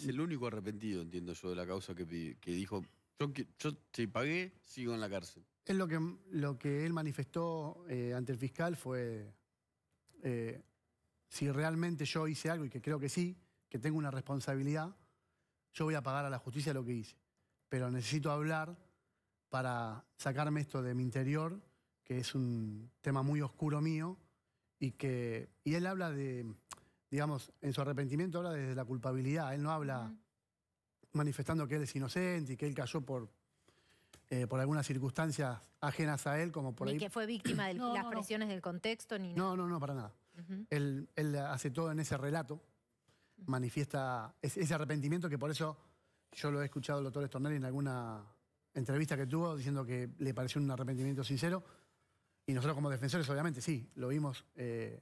Es el único arrepentido, entiendo yo, de la causa que, dijo, yo, yo si pagué, sigo en la cárcel. Es lo que, lo que él manifestó eh, ante el fiscal fue, eh, si realmente yo hice algo, y que creo que sí, que tengo una responsabilidad, yo voy a pagar a la justicia lo que hice. Pero necesito hablar para sacarme esto de mi interior, que es un tema muy oscuro mío, y que y él habla de, digamos, en su arrepentimiento habla desde la culpabilidad, él no habla manifestando que él es inocente y que él cayó por, eh, por algunas circunstancias ajenas a él, como por ni que fue víctima de las presiones del contexto, ni No, no, no, para nada. él, hace todo en ese relato, manifiesta ese, arrepentimiento que por eso yo lo he escuchado al doctor Stornelli en alguna entrevista que tuvo diciendo que le pareció un arrepentimiento sincero. Y nosotros como defensores, obviamente, sí, lo vimos eh,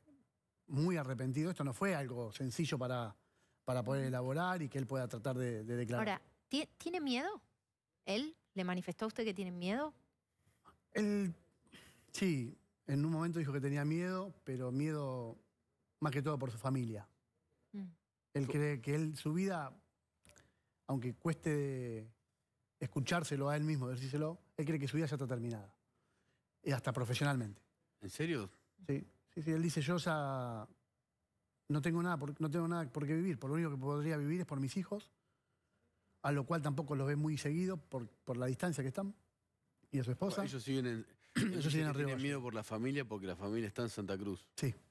muy arrepentido. Esto no fue algo sencillo para, para poder elaborar y que él pueda tratar de, declarar. Ahora, ¿tiene miedo? ¿Él le manifestó a usted que tiene miedo? Él, sí, en un momento dijo que tenía miedo, pero miedo más que todo por su familia. Mm. Él cree que su vida, aunque cueste escuchárselo a él mismo, decírselo, él cree que su vida ya está terminada. Y hasta profesionalmente. ¿En serio? Sí él dice, yo no tengo nada por, no tengo nada por qué vivir, por lo único que podría vivir es por mis hijos, a lo cual tampoco los ve muy seguido por, por la distancia que están, y a su esposa. Ellos siguen en, miedo por la familia porque la familia está en Santa Cruz. Sí.